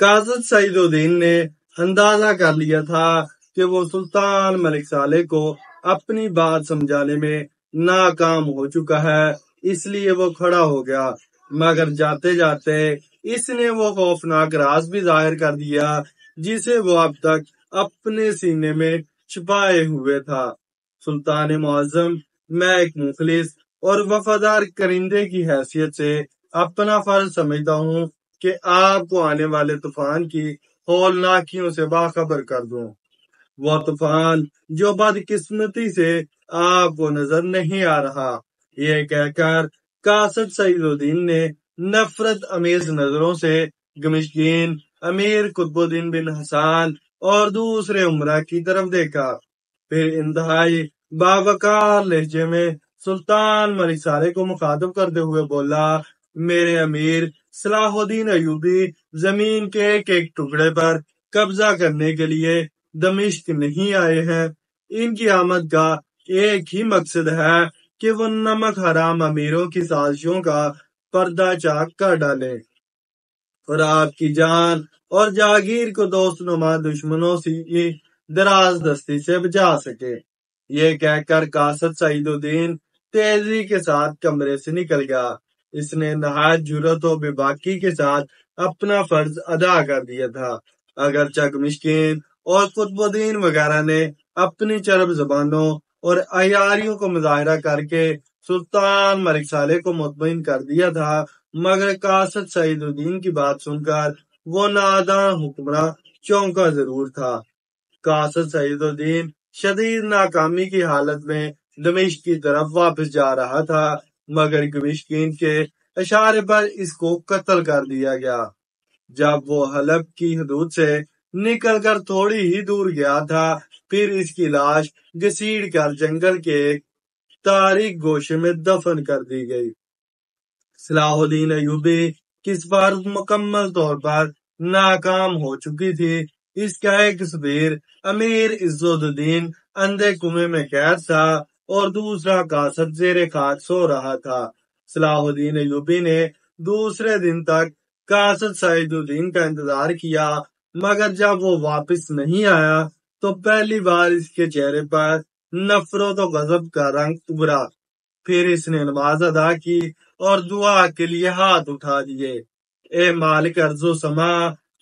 قاصد سعید الدین نے اندازہ کر لیا تھا کہ وہ سلطان ملک صالح کو اپنی بات سمجھانے میں ناکام ہو چکا ہے اس لیے وہ کھڑا ہو گیا مگر جاتے جاتے اس نے وہ خوفناک راز بھی ظاہر کر دیا جسے وہ اب تک اپنے سینے میں چھپائے ہوئے تھا سلطان معظم میں ایک مخلص اور وفادار کرندے کی حیثیت سے اپنا فرض سمجھتا ہوں کہ آپ کو آنے والے طوفان کی ہولناکیوں سے باخبر کر دوں وہ طوفان جو بد قسمتی سے آپ کو نظر نہیں آ رہا یہ کہہ کر سعید الدین نے نفرت امیز نظروں سے امیر قطب الدین بن حسان اور دوسرے عمرہ کی طرف دیکھا پھر انتہائی باوقار لہجے میں سلطان ملک سارے کو مخاطب کرتے ہوئے بولا میرے امیر صلاح الدین ایوبی زمین کے ایک ایک ٹکڑے پر قبضہ کرنے کے لیے دمشق نہیں آئے ہیں ان کی آمد کا ایک ہی مقصد ہے کہ وہ نمک حرام امیروں کی سازشوں کا پردہ چاک کر ڈالیں اور آپ کی جان اور جاگیر کو دوست نما دشمنوں سے دراز دستی سے بجا سکے یہ کہہ کر کاسط سعید الدین تیزی کے ساتھ کمرے سے نکل گیا اس نے نہایت جرت و بے باکی کے ساتھ اپنا فرض ادا کر دیا تھا اگر وغیرہ نے اپنی چرب زبانوں اور ایاریوں کو مظاہرہ کر کے سلطان ملک کو مطمئن کر دیا تھا مگر قاصد سعید الدین کی بات سن کر وہ نادان حکمراں چونکا ضرور تھا قاصد سعید الدین شدید ناکامی کی حالت میں دمشق کی طرف واپس جا رہا تھا مگر ایکشکین کے اشارے پر اس کو قتل کر دیا گیا جب وہ حلب کی حدود سے نکل کر تھوڑی ہی دور گیا تھا پھر اس کی لاش گسیڑ کر جنگل کے تاریخ گوشے میں دفن کر دی گئی صلاح الدین ایوبی کس بار مکمل طور پر ناکام ہو چکی تھی اس کا ایک سب امیر الدین اندھے کنویں میں قید تھا اور دوسرا کاسط زیر خاک سو رہا تھا صلاح الدین ایوبی نے دوسرے دن تک کاسد سعید الدین کا انتظار کیا مگر جب وہ واپس نہیں آیا تو پہلی بار اس کے چہرے پر نفرت و غضب کا رنگ ابھرا پھر اس نے نماز ادا کی اور دعا کے لیے ہاتھ اٹھا دیے اے مالک ارض و سما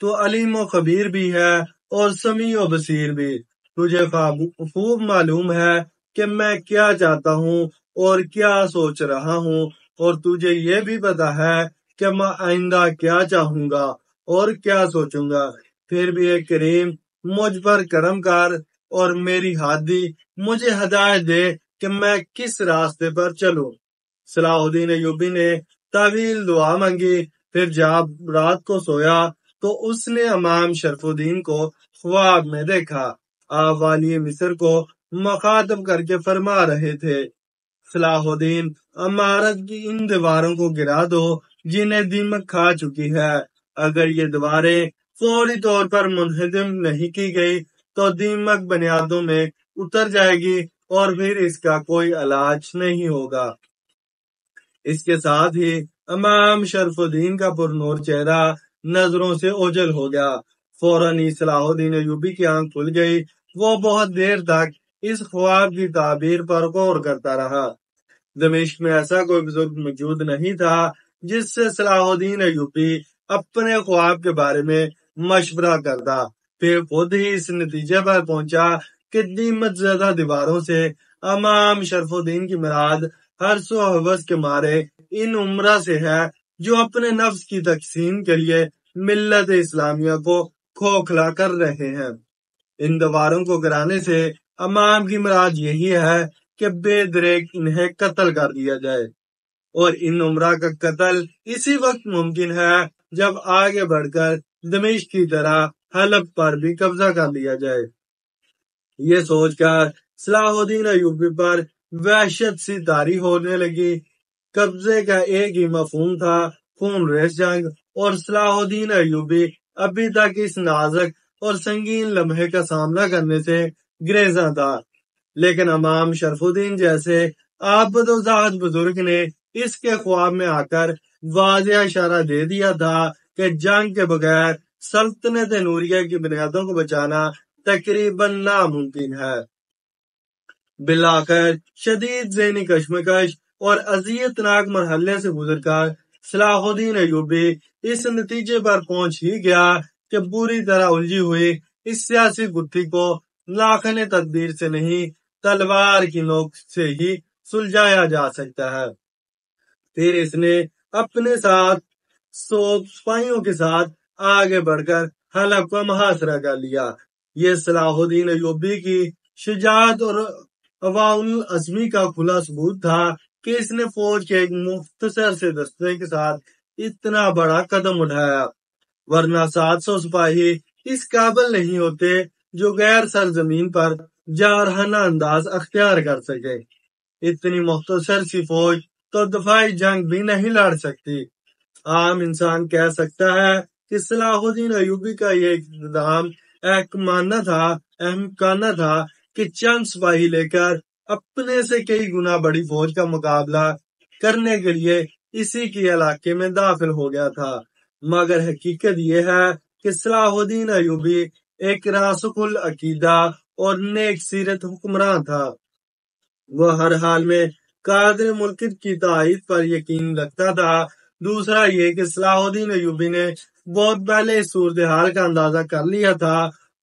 تو علیم و خبیر بھی ہے اور سمیع و بصیر بھی تجھے خوب معلوم ہے کہ میں کیا چاہتا ہوں اور کیا سوچ رہا ہوں اور تجھے یہ بھی پتا ہے کہ میں آئندہ کیا چاہوں گا اور کیا سوچوں گا پھر بھی ایک کریم مجھ پر کرم کر اور میری ہادی مجھے ہدایت دے کہ میں کس راستے پر چلوں صلاح الدین ایوبی نے طویل دعا مانگی پھر جب رات کو سویا تو اس نے امام شرف الدین کو خواب میں دیکھا آپ والی مصر کو مخاطب کر کے فرما رہے تھے صلاح الدین امارت کی جی، ان دیواروں کو گرا دو جنہیں دیمک کھا چکی ہے اگر یہ دیواریں فوری طور پر منہدم نہیں کی گئی تو دیمک بنیادوں میں اتر جائے گی اور پھر اس کا کوئی علاج نہیں ہوگا اس کے ساتھ ہی امام شرف الدین کا پرنور چہرہ نظروں سے اوجل ہو گیا فوراً صلاح الدین ایوبی کی آنکھ کھل گئی وہ بہت دیر تک اس خواب کی تعبیر پر غور کرتا رہا دمشق میں ایسا کوئی بزرگ موجود نہیں تھا جس سے صلاح الدین ایوبی اپنے خواب کے بارے میں مشورہ کرتا پھر خود ہی اس نتیجے پر پہنچا کہ زیادہ دیواروں سے امام شرف الدین کی مراد ہر سو حوث کے مارے ان عمرہ سے ہے جو اپنے نفس کی تقسیم کے لیے ملت اسلامیہ کو کھوکھلا کر رہے ہیں ان دیواروں کو گرانے سے عمام کی مراد یہی ہے کہ بے دریک انہیں قتل کر دیا جائے اور ان عمرہ کا قتل اسی وقت ممکن ہے جب آگے بڑھ کر دمیش کی طرح حلب پر بھی قبضہ کر لیا جائے یہ سوچ کر صلاح الدین ایوبی پر وحشت سی داری ہونے لگی قبضے کا ایک ہی مفہوم تھا خون ریس جنگ اور صلاح الدین ایوبی ابھی تک اس نازک اور سنگین لمحے کا سامنا کرنے سے گریزا تھا لیکن امام شرف الدین جیسے آبد کی بنیادوں کو بچانا تقریباً ناممکن ہے بلا کر شدید ذہنی کشمکش اور اذیت ناک مرحلے سے گزر کر صلاح الدین ایوبی اس نتیجے پر پہنچ ہی گیا کہ بری طرح الجھی ہوئی اس سیاسی گتھی کو لاخن تدبیر سے نہیں تلوار کی نوک سے ہی سلجھایا جا سکتا ہے پھر اس نے اپنے ساتھ ساتھ سو کے آگے بڑھ کر محاصرہ کر لیا یہ صلاح الدین ایوبی کی شجاعت اور اباجمی کا کھلا ثبوت تھا کہ اس نے فوج کے ایک مختصر سے دستے کے ساتھ اتنا بڑا قدم اٹھایا ورنہ سات سو سپاہی اس قابل نہیں ہوتے جو غیر سرزمین پر جارحانہ انداز اختیار کر سکے اتنی مختصر سی فوج تو دفاعی جنگ بھی نہیں لڑ سکتی عام انسان کہہ سکتا ہے کہ صلاح الدین ایوبی کا یہ اقتدام کہنا تھا کہ چند سپاہی لے کر اپنے سے کئی گنا بڑی فوج کا مقابلہ کرنے کے لیے اسی کے علاقے میں داخل ہو گیا تھا مگر حقیقت یہ ہے کہ صلاح الدین ایوبی ایک راسخ العقیدہ اور نیک سیرت حکمران تھا وہ ہر حال میں قادر کی تائید پر یقین رکھتا تھا دوسرا یہ کہ صلاح الدین ایوبی نے بہت پہلے صورتحال کا اندازہ کر لیا تھا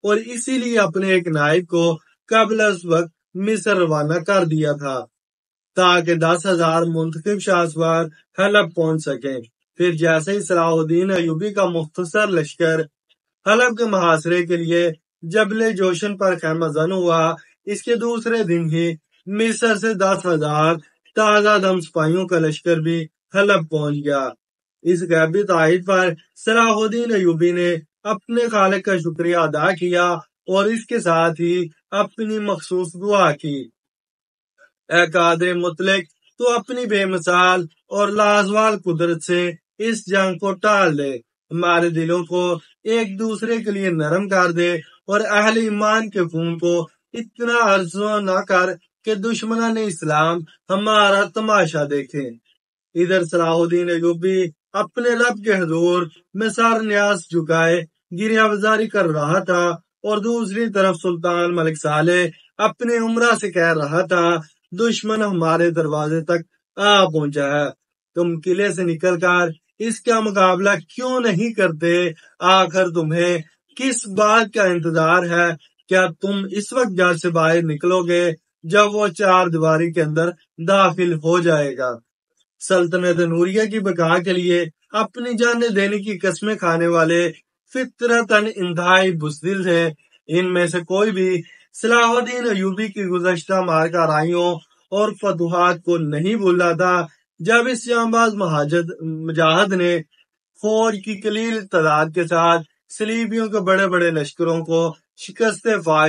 اور اسی لیے اپنے ایک نائب کو قبل اس وقت مصر روانہ کر دیا تھا تاکہ دس ہزار منتخب شاہ سوار حلب پہنچ سکیں پھر جیسے ہی صلاح الدین ایوبی کا مختصر لشکر حلب کے محاصرے کے لیے جبل جوشن پر خیمہ زن ہوا اس کے دوسرے دن ہی مصر سے دس ہزار تازہ دم کا لشکر بھی حلب پہنچ گیا اس غیبی پر صلاح الدین ایوبی نے اپنے خالق کا شکریہ ادا کیا اور اس کے ساتھ ہی اپنی مخصوص دعا کی اے قادر مطلق تو اپنی بے مثال اور لازوال قدرت سے اس جنگ کو ٹال دے ہمارے دلوں کو ایک دوسرے کے لیے نرم کر دے اور اہل ایمان کے فون کو اتنا عرضو نہ کر کہ دشمنان اسلام ہمارا تماشا دیکھیں ادھر صلاح الدین ایوبی اپنے لب کے حضور مثار نیاز جھکائے گریہ وزاری کر رہا تھا اور دوسری طرف سلطان ملک صالح اپنے عمرہ سے کہہ رہا تھا دشمن ہمارے دروازے تک آ پہنچا ہے تم قلعے سے نکل کر اس کا مقابلہ کیوں نہیں کرتے آخر تمہیں کس بات کا انتظار ہے کیا تم اس وقت گھر سے باہر نکلو گے جب وہ چار دیواری کے اندر داخل ہو جائے گا سلطنت نوریا کی بقا کے لیے اپنی جان دینے کی قسمیں کھانے والے فطرت انتہائی بزدل تھے ان میں سے کوئی بھی صلاح الدین ایوبی کی گزشتہ رائیوں اور فتوحات کو نہیں بھولا تھا جب اسلام آباد مہاجد مجاہد نے فوج کی کلیل تعداد کے ساتھ سلیبیوں کے بڑے بڑے لشکروں کو شکست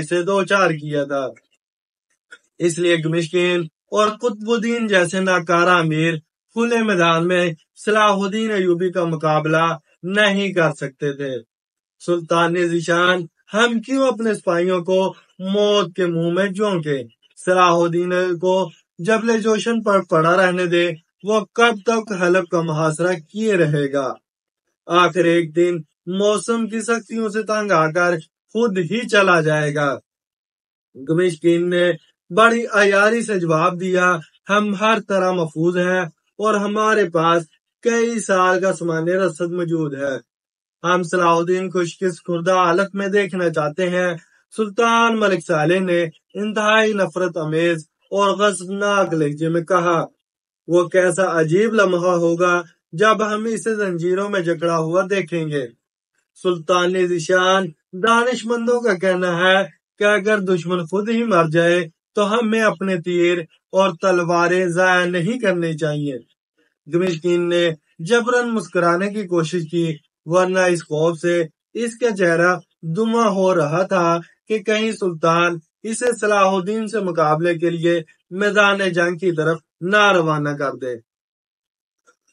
سے کیا تھا اس لیے گمشکین اور قطب الدین جیسے ناکارہ امیر کھلے میدان میں صلاح الدین ایوبی کا مقابلہ نہیں کر سکتے تھے سلطان ذیشان ہم کیوں اپنے سپاہیوں کو موت کے منہ میں جھونکے صلاح الدین کو جبل جوشن پر پڑا رہنے دے وہ کب تک حلب کا محاصرہ کیے رہے گا آخر ایک دن موسم کی سختیوں سے تنگ آ کر خود ہی چلا جائے گا گمشکین نے بڑی عیاری سے جواب دیا ہم ہر طرح محفوظ ہیں اور ہمارے پاس کئی سال کا سامان رسد موجود ہے ہم صلاح الدین خوش قسم خوردہ حالت میں دیکھنا چاہتے ہیں سلطان ملک صالح نے انتہائی نفرت امیز اور غصبناک لہجے میں کہا وہ کیسا عجیب لمحہ ہوگا جب ہم اسے زنجیروں میں جکڑا ہوا دیکھیں گے سلطان دانش مندوں کا کہنا ہے کہ اگر دشمن خود ہی مر جائے تو ہمیں اپنے تیر اور تلواریں ضائع نہیں کرنی چاہیے نے جبرن مسکرانے کی کوشش کی ورنہ اس خوف سے اس کا چہرہ دما ہو رہا تھا کہ کہیں سلطان اسے صلاح الدین سے مقابلے کے لیے میدان جنگ کی طرف نہ روانہ کر دے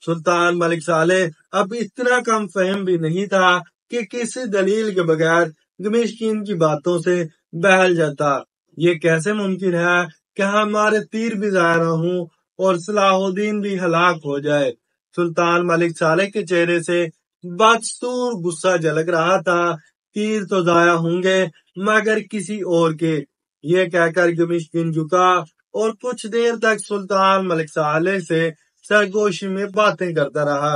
سلطان ملک صالح اب اتنا کم فہم بھی نہیں تھا کہ کسی دلیل کے بغیر گمشکین کی باتوں سے بہل جاتا یہ کیسے ممکن ہے کہ ہمارے تیر بھی ضائع نہ ہوں اور صلاح الدین بھی ہلاک ہو جائے سلطان ملک صالح کے چہرے سے بدستور غصہ جلک رہا تھا تیر تو ضائع ہوں گے مگر کسی اور کے یہ کہہ کر گمشکین جھکا اور کچھ دیر تک سلطان ملک صالح سے سرگوشی میں باتیں کرتا رہا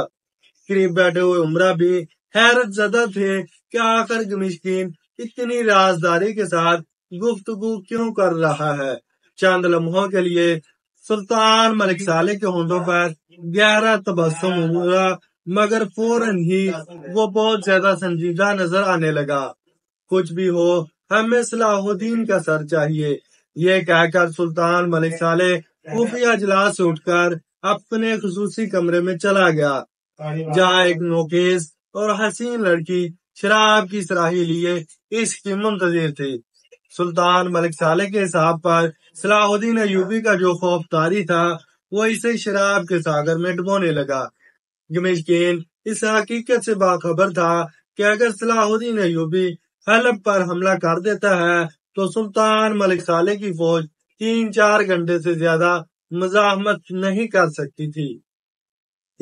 قریب بیٹھے ہوئے عمرہ بھی حیرت زدہ تھے کہ آخر گمشکین اتنی رازداری کے ساتھ گفتگو کیوں کر رہا ہے چاند لمحوں کے لیے سلطان ملک صالح کے ہوندوں پر تبسم ہوا مگر فوراً ہی وہ بہت زیادہ سنجیدہ نظر آنے لگا کچھ بھی ہو ہمیں صلاح الدین کا سر چاہیے یہ کہہ کر سلطان ملک سالے خفیہ اجلاس خصوصی کمرے میں چلا گیا جہاں ایک نوکیز اور حسین لڑکی شراب کی لیے اس کی منتظر تھی سلطان ملک سالے کے حساب پر صلاح الدین ایوبی کا جو خوف تاری تھا وہ اسے شراب کے ساگر میں ڈبونے لگا اس حقیقت سے باخبر تھا کہ اگر صلاح الدین ایوبی حلب پر حملہ کر دیتا ہے تو سلطان ملک سالے کی فوج تین چار گھنٹے سے زیادہ مزاحمت نہیں کر سکتی تھی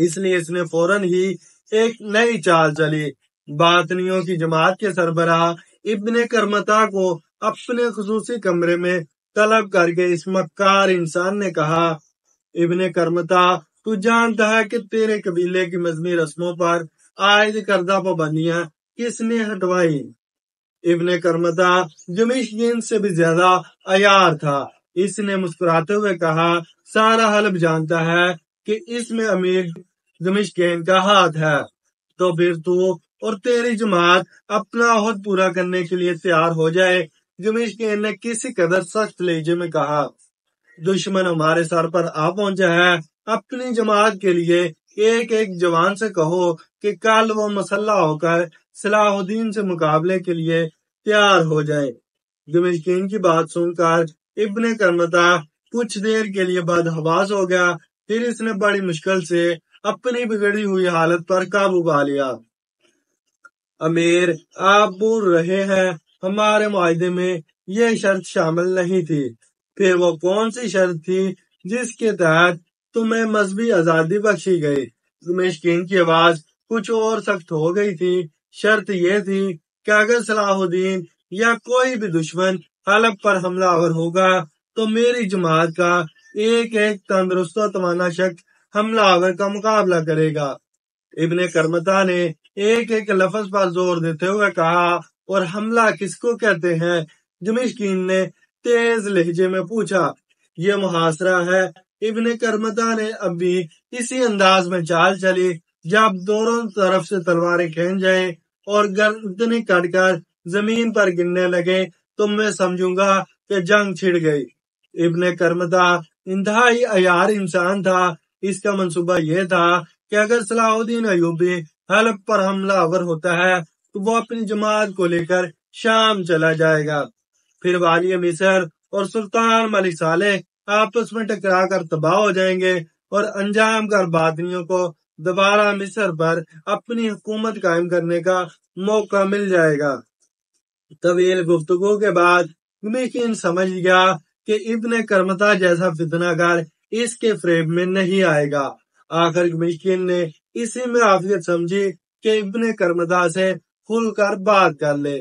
اس لیے اس نے فوراً ہی ایک نئی چال چلی باطنیوں کی جماعت کے سربراہ ابن کرمتا کو اپنے خصوصی کمرے میں طلب کر کے اس مکار انسان نے کہا ابن کرمتا تو جانتا ہے کہ تیرے قبیلے کی مضبوط رسموں پر عائد کردہ پابندیاں کس نے ہٹوائی ابن کرمتا تھا اس نے مسکراتے ہوئے کہا سارا حلب جانتا ہے کہ اس میں امیر کا ہاتھ ہے تو تو اور تیری جماعت اپنا عہد پورا کرنے کے لیے تیار ہو جائے جمیش نے کسی قدر سخت لہجے میں کہا دشمن ہمارے سر پر آ پہنچا ہے اپنی جماعت کے لیے ایک ایک جوان سے کہو کہ کل وہ مسلح ہو کر صلاح الدین سے مقابلے کے لیے تیار ہو جائے دمشقین کی بات سن کر ابن کرمتا کچھ دیر کے لیے بد حواس ہو گیا پھر اس نے بڑی مشکل سے اپنی بگڑی ہوئی حالت پر قابو پا لیا امیر آپ بول رہے ہیں ہمارے معاہدے میں یہ شرط شامل نہیں تھی پھر وہ کون سی شرط تھی جس کے تحت تمہیں مذہبی آزادی بخشی گئی دمشقین کی آواز کچھ اور سخت ہو گئی تھی شرط یہ تھی کہ اگر صلاح الدین یا کوئی بھی دشمن حلب پر حملہ آور ہوگا تو میری جماعت کا ایک ایک تندرست و توانا شخص حملہ آور کا مقابلہ کرے گا ابن کرمتا نے ایک ایک لفظ پر زور دیتے ہوئے کہا اور حملہ کس کو کہتے ہیں جمشکین نے تیز لہجے میں پوچھا یہ محاصرہ ہے ابن کرمتا نے اب بھی اسی انداز میں چال چلی جب دونوں طرف سے تلواریں کھینچ جائیں اور گردنی کٹ کر زمین پر گرنے لگے تو میں سمجھوں گا کہ جنگ چھڑ گئی ابن کرمتا انتہائی ایار عیار انسان تھا اس کا منصوبہ یہ تھا کہ اگر صلاح الدین ایوبی حلب پر حملہ آور ہوتا ہے تو وہ اپنی جماعت کو لے کر شام چلا جائے گا پھر والی مصر اور سلطان ملک صالح آپس میں ٹکرا کر تباہ ہو جائیں گے اور انجام کر بادنیوں کو دوبارہ مصر پر اپنی حکومت قائم کرنے کا موقع مل جائے گا طویل گفتگو کے بعد سمجھ گیا کہ ابن کرمتا جیسا فتنہ گار اس کے فریب میں نہیں آئے گا آخر نے اسی میں آفیت سمجھی کہ ابن کرمتا سے کھل کر بات کر لے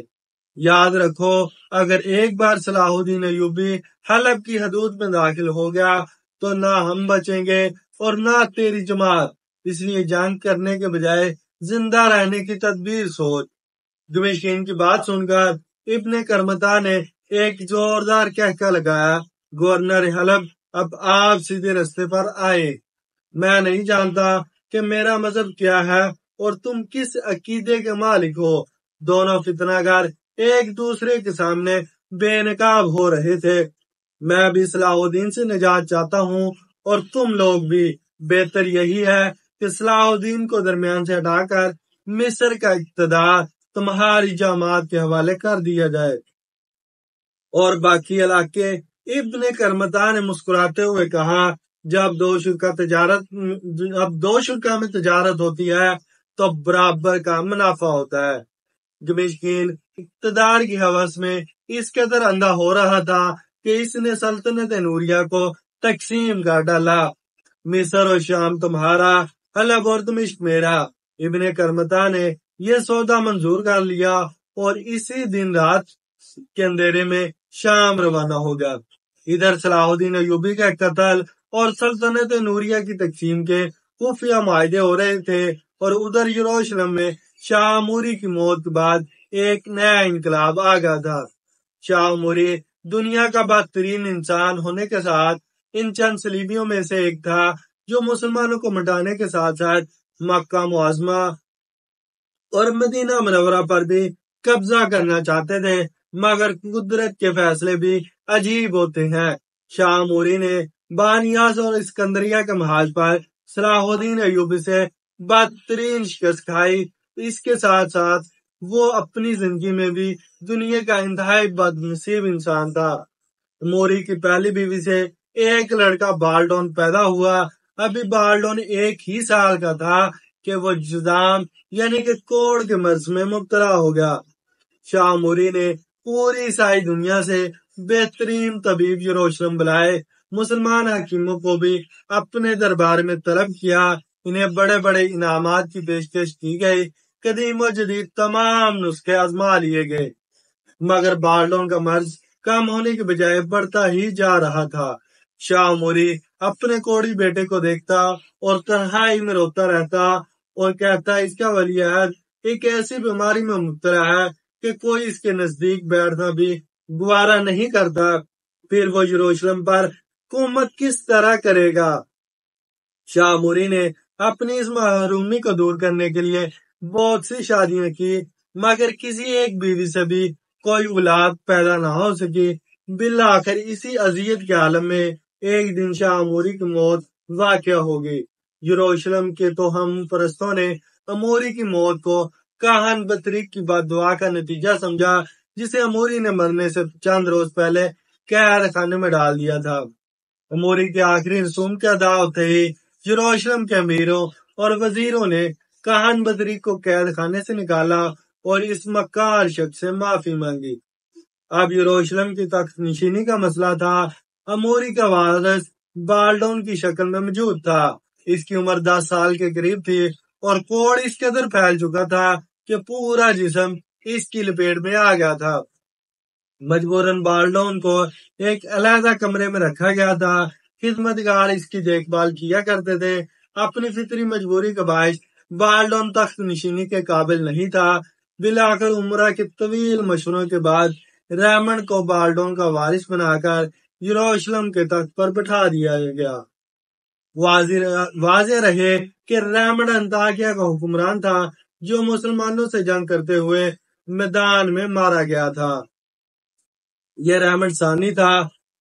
یاد رکھو اگر ایک بار صلاح الدین ایوبی حلب کی حدود میں داخل ہو گیا تو نہ ہم بچیں گے اور نہ تیری جماعت اس لیے جان کرنے کے بجائے زندہ رہنے کی تدبیر سوچ دمشقین کی بات سن کر ابن کرمتا نے ایک زوردار لگایا گورنر حلب اب آپ سیدھے رستے پر آئے میں نہیں جانتا کہ میرا مذہب کیا ہے اور تم کس عقیدے کے مالک ہو دونوں فتنہ گھر ایک دوسرے کے سامنے بے نقاب ہو رہے تھے میں بھی صلاح الدین سے نجات چاہتا ہوں اور تم لوگ بھی بہتر یہی ہے کہ صلاح الدین کو درمیان سے ہٹا کر مصر کا اقتدار تمہاری جامعات کے حوالے کر دیا جائے اور باقی علاقے ابن کرمتا نے مسکراتے ہوئے کہا جب دو شرکا تجارت اب دو شرکا میں تجارت ہوتی ہے تو برابر کا منافع ہوتا ہے گمشکین اقتدار کی حوث میں اس قدر اندھا ہو رہا تھا کہ اس نے سلطنت نوریہ کو تقسیم کر ڈالا مصر و شام تمہارا حلب دمشق ابن کرمتا نے یہ سودا منظور کر لیا اور اسی دن رات کے اندھیرے میں شام روانہ ہو گیا ادھر صلاح الدین ایوبی کا قتل اور سلطنت نوریہ کی تقسیم کے خفیہ معاہدے ہو رہے تھے اور ادھر یروشلم میں شاہ موری کی موت کے بعد ایک نیا انقلاب آ گیا تھا شاہ موری دنیا کا بہترین انسان ہونے کے ساتھ ان چند سلیبیوں میں سے ایک تھا جو مسلمانوں کو مٹانے کے ساتھ ساتھ مکہ معظمہ اور مدینہ منورہ پر بھی قبضہ کرنا چاہتے تھے مگر قدرت کے فیصلے بھی عجیب ہوتے ہیں شاہ موری نے بانیاز اور اسکندریہ کے محاذ پر صلاح الدین سے بہترین شکست کھائی اس کے ساتھ ساتھ وہ اپنی زندگی میں بھی دنیا کا انتہائی بد نصیب انسان تھا موری کی پہلی بیوی سے ایک لڑکا بالڈون پیدا ہوا ابھی بارڈون نے ایک ہی سال کا تھا کہ وہ جزام یعنی کہ کوڑ کے مرض میں مبتلا ہو گیا شاہ موری نے پوری عیسائی دنیا سے بہترین طبیب بلائے مسلمان کو بھی اپنے دربار میں طلب کیا انہیں بڑے بڑے انعامات کی پیشکش کی گئی قدیم و جدید تمام نسخے آزما لیے گئے مگر بالڈو کا مرض کم ہونے کے بجائے بڑھتا ہی جا رہا تھا شاہ موری اپنے کوڑی بیٹے کو دیکھتا اور تنہائی میں روتا رہتا اور کہتا اس کا ولی ایک ایسی بیماری میں مبتلا ہے کہ کوئی اس کے نزدیک بیٹھنا بھی گوارا نہیں کرتا پھر وہ یروشلم پر حکومت کس طرح کرے گا شاہ موری نے اپنی اس محرومی کو دور کرنے کے لیے بہت سی شادیاں کی مگر کسی ایک بیوی سے بھی کوئی اولاد پیدا نہ ہو سکی بالآخر اسی عذیت کے عالم میں ایک دن شاہ اموری کی موت واقع ہوگی یروشلم کے تو ہم پرستوں نے اموری کی موت کو کہان بطریق کی بد دعا کا نتیجہ سمجھا جسے اموری نے مرنے سے چند روز پہلے قہر خانے میں ڈال دیا تھا اموری کے آخری رسوم کے ادا ہوتے ہی یروشلم کے امیروں اور وزیروں نے کہان بطریق کو قید خانے سے نکالا اور اس مکار شخص سے معافی مانگی اب یروشلم کی تخت نشینی کا مسئلہ تھا اموری کا وارث بالڈون کی شکل میں موجود تھا اس کی عمر دس سال کے قریب تھی اور کوڑ اس اس پھیل چکا تھا تھا کہ پورا جسم کی لپیٹ میں آ گیا مجبوراً بالڈون کو ایک علیحدہ کمرے میں رکھا گیا تھا خدمت گار اس کی دیکھ بھال کیا کرتے تھے اپنی فطری مجبوری کا باعث بالڈون تخت نشینی کے قابل نہیں تھا بلاخر عمرہ کے طویل مشوروں کے بعد ریمنڈ کو بالڈون کا وارث بنا کر یروشلم کے تخت پر بٹھا دیا گیا واضح رہے کہ انتاکیا کا حکمران تھا جو مسلمانوں سے جنگ کرتے ہوئے میدان میں مارا گیا تھا تھا یہ ثانی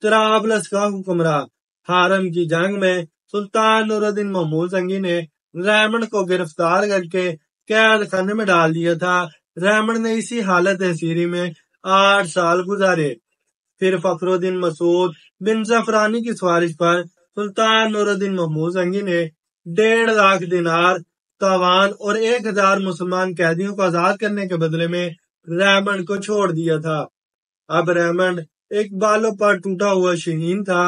ترابلس کا حکمران حارم کی جنگ میں سلطان محمود سنگی نے رحم کو گرفتار کر کے قید خانے میں ڈال دیا تھا رحم نے اسی حالت سیری میں آٹھ سال گزارے پھر فخر الدین مسعود بن زفرانی کی سفارش پر سلطان نور الدین محمود نے ڈیڑھ لاکھ دینار تاوان اور ایک ہزار مسلمان قیدیوں کو آزاد کرنے کے بدلے میں ریمنڈ کو چھوڑ دیا تھا اب ریمنڈ ایک بالوں پر ٹوٹا ہوا شہین تھا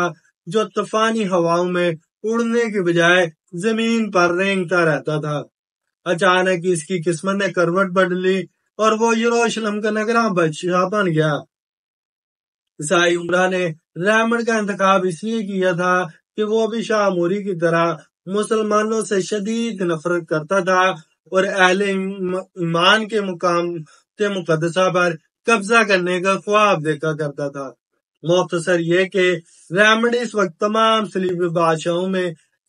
جو طوفانی ہواؤں میں اڑنے کے بجائے زمین پر رینگتا رہتا تھا اچانک اس کی قسمت نے کروٹ بدلی اور وہ یروشلم کا نگراں بادشاہ بن گیا عیسائی عمرہ نے رحمت کا انتخاب اس لیے کیا تھا کہ وہ بھی شاہ موری کی طرح مسلمانوں سے شدید نفرت کرتا تھا اور اہل ایمان کے مقام کے مقدسہ پر قبضہ کرنے کا خواب دیکھا کرتا تھا مختصر یہ کہ رحمت اس وقت تمام سلیب بادشاہوں میں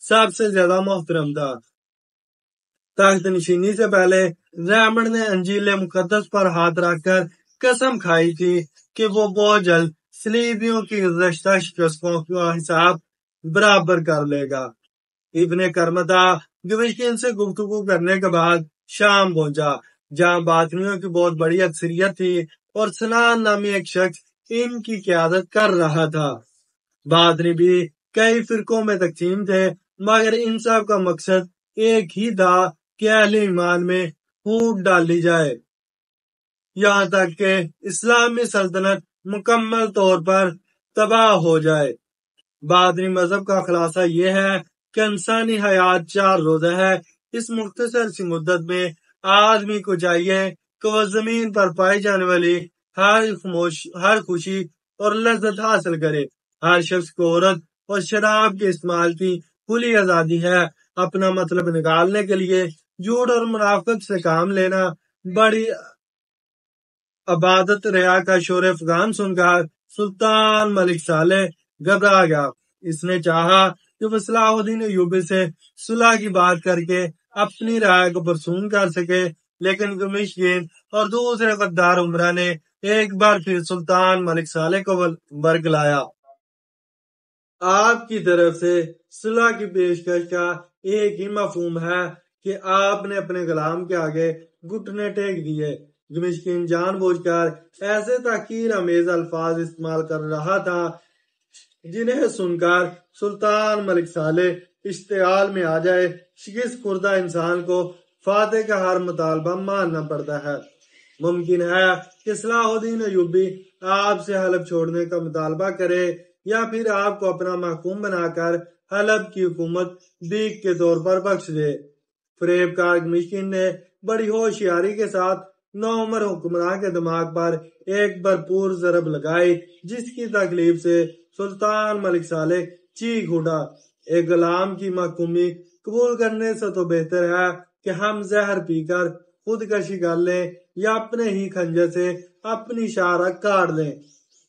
سب سے زیادہ محترم تھا تخت نشینی سے پہلے رحمت نے انجیل مقدس پر ہاتھ رکھ کر قسم کھائی تھی کہ وہ بہت جلد سلیبیوں کی شکستوں کا حساب برابر کر لے گا ابن تھا گوشکین سے گفتگو کرنے کے بعد شام پہنچا جہاں باطنیوں کی بہت بڑی اکثریت تھی اور سنان نامی ایک شخص ان کی قیادت کر رہا تھا بادری بھی کئی فرقوں میں تقسیم تھے مگر ان سب کا مقصد ایک ہی تھا کہ اہل ایمان میں پھوٹ ڈال لی جائے یہاں تک کہ اسلامی سلطنت مکمل طور پر تباہ ہو جائے بادری مذہب کا خلاصہ یہ ہے کہ انسانی حیات چار روزہ ہے اس مختصر سی مدت میں آدمی کو چاہیے کہ وہ زمین پر پائی جانے والی ہر خموش ہر خوشی اور لذت حاصل کرے ہر شخص کو عورت اور شراب کے استعمال کی کھلی آزادی ہے اپنا مطلب نکالنے کے لیے جھوٹ اور منافقت سے کام لینا بڑی عبادت ریا کا شور افغان سن کر سلطان ملک صالح گبرا گیا اس نے چاہا کہ وہ صلاح الدین ایوبی سے صلاح کی بات کر کے اپنی رائے کو برسون کر سکے لیکن گین اور دوسرے غدار عمرہ نے ایک بار پھر سلطان ملک صالح کو برگ لایا آپ کی طرف سے صلاح کی پیشکش کا ایک ہی مفہوم ہے کہ آپ نے اپنے غلام کے آگے گھٹنے ٹیک دیے دمشقین جان بوجھ کر ایسے تحقیر امیز الفاظ استعمال کر رہا تھا جنہیں سن کر سلطان ملک صالح اشتعال میں آ جائے شکست انسان کو فاتح کا ہر مطالبہ ماننا پڑتا ہے ممکن ہے کہ صلاح الدین ایوبی آپ سے حلب چھوڑنے کا مطالبہ کرے یا پھر آپ کو اپنا محکوم بنا کر حلب کی حکومت دیکھ کے طور پر بخش دے فریب کار مشکن نے بڑی ہوشیاری کے ساتھ نو عمر حکمران کے دماغ پر ایک بھرپور ضرب لگائی جس کی تکلیف سے سلطان ملک صالح چیخ اٹھا ایک غلام کی محکومی قبول کرنے سے تو بہتر ہے کہ ہم زہر پی کر خود کشی کر لیں یا اپنے ہی خنجے سے اپنی شارہ کاٹ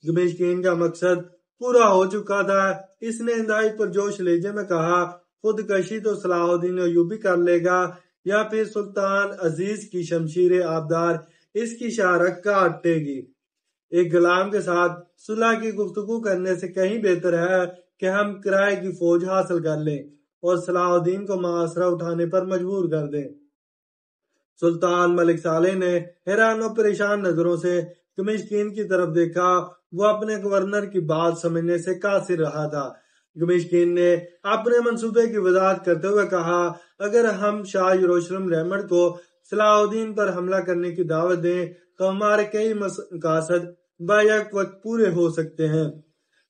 گمشکین کا مقصد پورا ہو چکا تھا اس نے اندائی پر جوش لیجے میں کہا خود کشی تو صلاح الدین ایوبی کر لے گا یا پھر سلطان عزیز کی شمشیر آبدار اس کی شارک کا اٹے گی ایک غلام کے ساتھ صلح کی گفتگو کرنے سے کہیں بہتر ہے کہ ہم کرائے کی فوج حاصل کر لیں اور صلاح الدین کو معاشرہ پر مجبور کر دیں سلطان ملک صالح نے حیران و پریشان نظروں سے کی طرف دیکھا وہ اپنے گورنر کی بات سمجھنے سے قاصر رہا تھا گمشکین نے اپنے منصوبے کی وضاحت کرتے ہوئے کہا اگر ہم شاہ یروشلم رحمت کو صلاح الدین پر حملہ کرنے کی دعوت دیں تو ہمارے کئی مقاصد وقت پورے ہو سکتے ہیں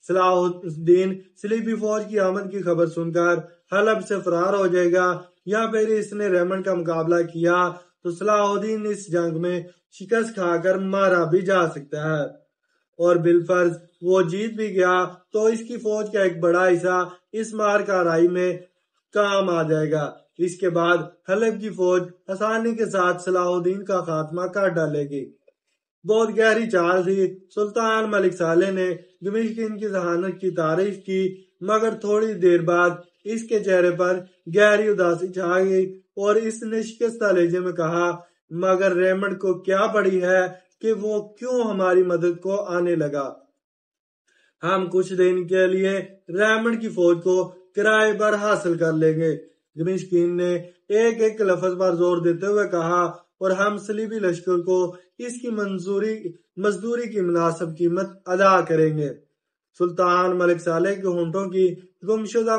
صلاح الدین سلیپی فوج کی آمد کی خبر سن کر حلب سے فرار ہو جائے گا یا پھر اس نے رحمن کا مقابلہ کیا تو صلاح الدین اس جنگ میں شکست کھا کر مارا بھی جا سکتا ہے اور بالفرض وہ جیت بھی گیا تو اس کی فوج کا ایک بڑا حصہ اس مار کارائی میں کام آ جائے گا اس کے بعد حلب کی فوج آسانی کے ساتھ صلاح الدین کا خاتمہ کر ڈالے گی بہت گہری چال تھی سلطان ملک نے کی ذہانت کی تعریف کی مگر تھوڑی دیر بعد اس کے چہرے پر گہری اداسی چھا گئی اور اس نے شکست لہجے میں کہا مگر ریمنڈ کو کیا پڑی ہے کہ وہ کیوں ہماری مدد کو آنے لگا ہم کچھ دن کے لیے ریمنڈ کی فوج کو کرائے پر حاصل کر لیں گے نے ایک ایک لفظ پر زور دیتے ہوئے کہا اور ہم سلیبی لشکر کو اس کی منظوری مزدوری کی مناسب قیمت ادا کریں گے سلطان ملک کے ہونٹوں کی گمشدہ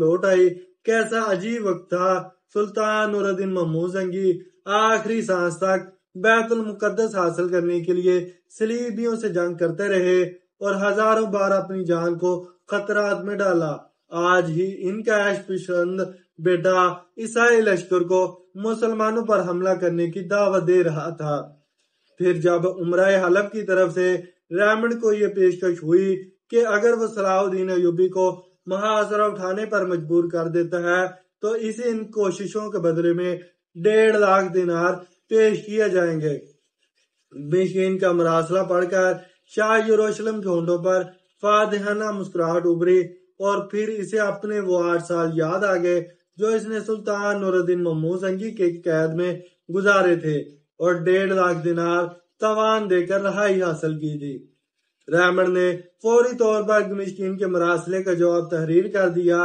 لوٹ آئی کیسا عجیب وقت تھا سلطان محمود زنگی آخری سانس تک بیت المقدس حاصل کرنے کے لیے سلیبیوں سے جنگ کرتے رہے اور ہزاروں بار اپنی جان کو خطرات میں ڈالا آج ہی ان کا بیٹا عیسائی لشکر کو مسلمانوں پر حملہ کرنے کی دعوت دے رہا تھا پھر جب عمرہ حلب کی طرف سے کو کو یہ پیشکش ہوئی کہ اگر وہ صلاح الدین ایوبی اٹھانے پر مجبور کر دیتا ہے تو ان کوششوں کے بدلے میں ڈیڑھ لاکھ دینار پیش کیا جائیں گے بشین کا مراسلہ پڑھ کر شاہ یروشلم کے ہودوں پر فادہانہ مسکراہٹ ابری اور پھر اسے اپنے وہ آٹھ سال یاد آ گئے جو اس نے سلطان کے قید میں گزارے تھے اور ڈیڑھ لاکھ دینار توان دے کر رہائی حاصل کی تھی رحمن نے فوری طور پر گمشکین کے مراسلے کا جواب تحریر کر دیا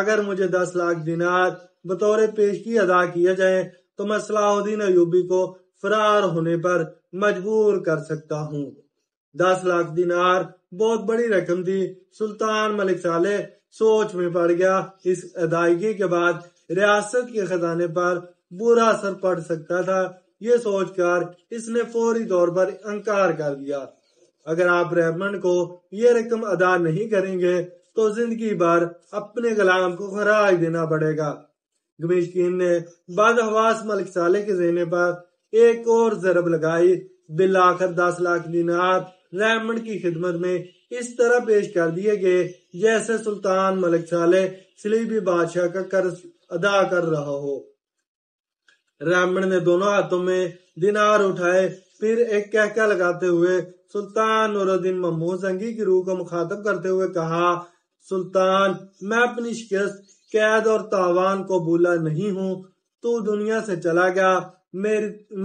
اگر مجھے دس لاکھ دینار بطور پیشگی ادا کیا جائے تو میں صلاح الدین ایوبی کو فرار ہونے پر مجبور کر سکتا ہوں دس لاکھ دینار بہت بڑی رقم تھی سلطان ملک صالح سوچ میں پڑ گیا اس ادائیگی کے بعد ریاست کے خزانے پر برا اثر پڑ سکتا تھا یہ سوچ کر اس نے فوری طور پر انکار کر دیا اگر آپ رحمن کو یہ رقم ادا نہیں کریں گے تو زندگی بھر اپنے غلام کو خراج دینا پڑے گا گمیشکین نے بد حواس ملک سالے کے ذہنے پر ایک اور ضرب لگائی بالآخر دس لاکھ دینار رحمن کی خدمت میں اس طرح پیش کر دیے گئے جیسے سلطان ملک سالے سلیبی بادشاہ کا قرض ادا کر رہا ہو رامن نے دونوں ہاتھوں میں دینار اٹھائے پھر ایک لگاتے ہوئے سلطان زنگی کی روح کو مخاطب کرتے ہوئے کہا سلطان میں اپنی شکست قید اور تاوان کو بولا نہیں ہوں تو دنیا سے چلا گیا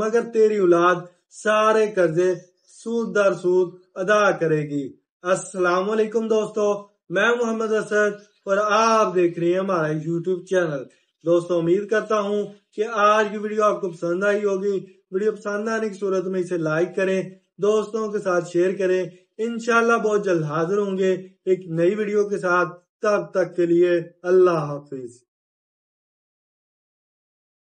مگر تیری اولاد سارے قرضے سود در سود ادا کرے گی السلام علیکم دوستو میں محمد اسد اور آپ دیکھ رہے ہیں ہمارا یوٹیوب چینل دوستوں امید کرتا ہوں کہ آج کی ویڈیو آپ کو پسند آئی ہوگی ویڈیو پسند آنے کی صورت میں اسے لائک کریں دوستوں کے ساتھ شیئر کریں انشاءاللہ بہت جلد حاضر ہوں گے ایک نئی ویڈیو کے ساتھ تب تک کے لیے اللہ حافظ